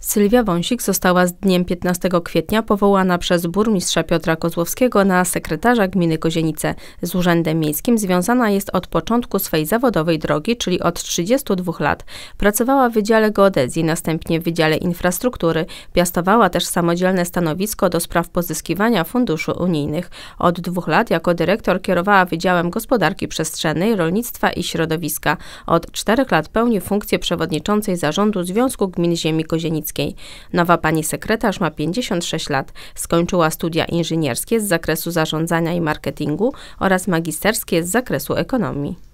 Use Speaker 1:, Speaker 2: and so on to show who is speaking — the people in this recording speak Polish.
Speaker 1: Sylwia Wąsik została z dniem 15 kwietnia powołana przez burmistrza Piotra Kozłowskiego na sekretarza gminy Kozienice. Z urzędem miejskim związana jest od początku swej zawodowej drogi, czyli od 32 lat. Pracowała w Wydziale Geodezji, następnie w Wydziale Infrastruktury. Piastowała też samodzielne stanowisko do spraw pozyskiwania funduszy unijnych. Od dwóch lat jako dyrektor kierowała Wydziałem Gospodarki Przestrzennej, Rolnictwa i Środowiska. Od czterech lat pełni funkcję przewodniczącej zarządu Związku Gmin Ziemi Kozienice. Nowa pani sekretarz ma 56 lat, skończyła studia inżynierskie z zakresu zarządzania i marketingu oraz magisterskie z zakresu ekonomii.